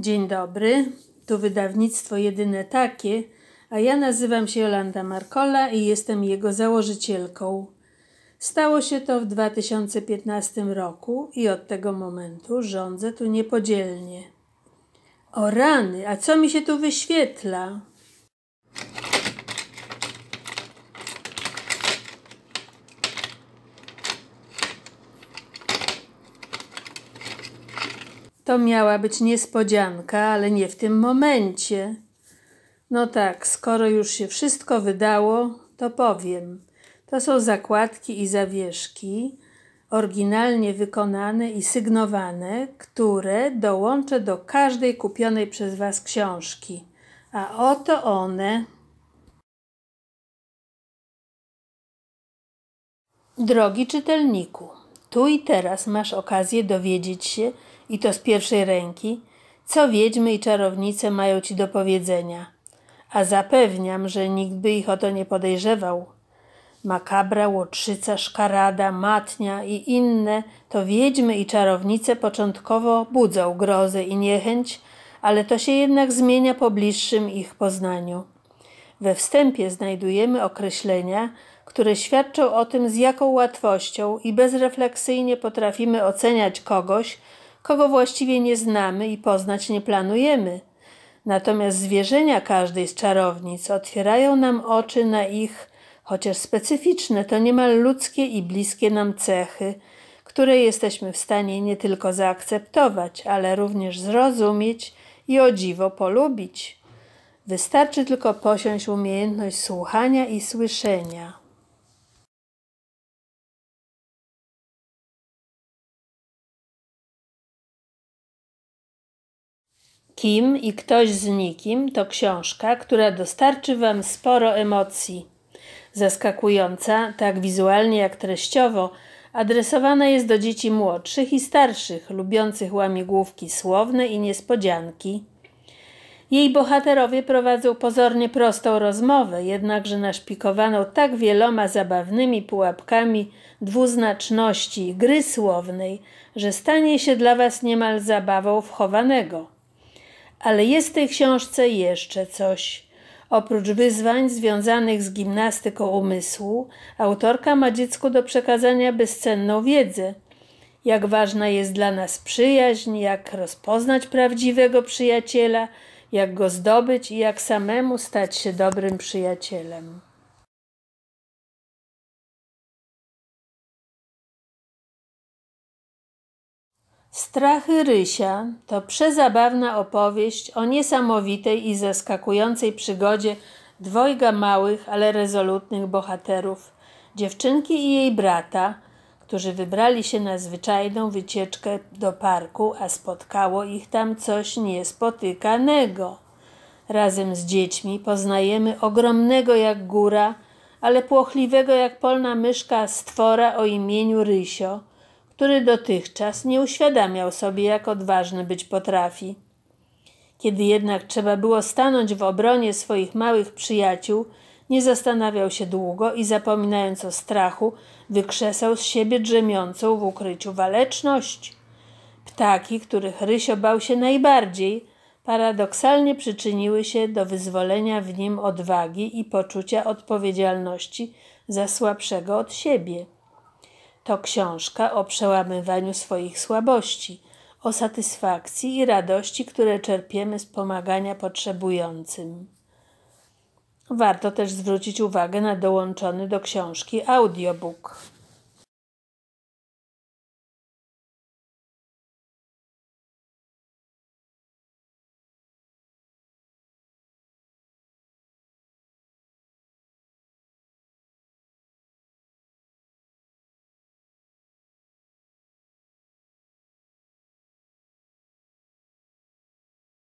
Dzień dobry, tu wydawnictwo jedyne takie, a ja nazywam się Jolanda Markola i jestem jego założycielką. Stało się to w 2015 roku i od tego momentu rządzę tu niepodzielnie. O rany, a co mi się tu wyświetla? To miała być niespodzianka, ale nie w tym momencie. No tak, skoro już się wszystko wydało, to powiem. To są zakładki i zawieszki, oryginalnie wykonane i sygnowane, które dołączę do każdej kupionej przez Was książki. A oto one. Drogi czytelniku, tu i teraz masz okazję dowiedzieć się, i to z pierwszej ręki, co wiedźmy i czarownice mają ci do powiedzenia, a zapewniam, że nikt by ich o to nie podejrzewał. Makabra, łotrzyca, szkarada, matnia i inne to wiedźmy i czarownice początkowo budzą grozę i niechęć, ale to się jednak zmienia po bliższym ich poznaniu. We wstępie znajdujemy określenia, które świadczą o tym, z jaką łatwością i bezrefleksyjnie potrafimy oceniać kogoś, kogo właściwie nie znamy i poznać nie planujemy. Natomiast zwierzenia każdej z czarownic otwierają nam oczy na ich, chociaż specyficzne, to niemal ludzkie i bliskie nam cechy, które jesteśmy w stanie nie tylko zaakceptować, ale również zrozumieć i o dziwo polubić. Wystarczy tylko posiąść umiejętność słuchania i słyszenia. Kim i ktoś z nikim to książka, która dostarczy Wam sporo emocji. Zaskakująca, tak wizualnie jak treściowo, adresowana jest do dzieci młodszych i starszych, lubiących łamigłówki słowne i niespodzianki. Jej bohaterowie prowadzą pozornie prostą rozmowę, jednakże naszpikowaną tak wieloma zabawnymi pułapkami dwuznaczności, gry słownej, że stanie się dla Was niemal zabawą wchowanego. Ale jest w tej książce jeszcze coś. Oprócz wyzwań związanych z gimnastyką umysłu, autorka ma dziecku do przekazania bezcenną wiedzę. Jak ważna jest dla nas przyjaźń, jak rozpoznać prawdziwego przyjaciela, jak go zdobyć i jak samemu stać się dobrym przyjacielem. Strachy Rysia to przezabawna opowieść o niesamowitej i zaskakującej przygodzie dwojga małych, ale rezolutnych bohaterów, dziewczynki i jej brata, którzy wybrali się na zwyczajną wycieczkę do parku, a spotkało ich tam coś niespotykanego. Razem z dziećmi poznajemy ogromnego jak góra, ale płochliwego jak polna myszka stwora o imieniu Rysio – który dotychczas nie uświadamiał sobie, jak odważny być potrafi. Kiedy jednak trzeba było stanąć w obronie swoich małych przyjaciół, nie zastanawiał się długo i zapominając o strachu, wykrzesał z siebie drzemiącą w ukryciu waleczność. Ptaki, których Rysio bał się najbardziej, paradoksalnie przyczyniły się do wyzwolenia w nim odwagi i poczucia odpowiedzialności za słabszego od siebie. To książka o przełamywaniu swoich słabości, o satysfakcji i radości, które czerpiemy z pomagania potrzebującym. Warto też zwrócić uwagę na dołączony do książki audiobook.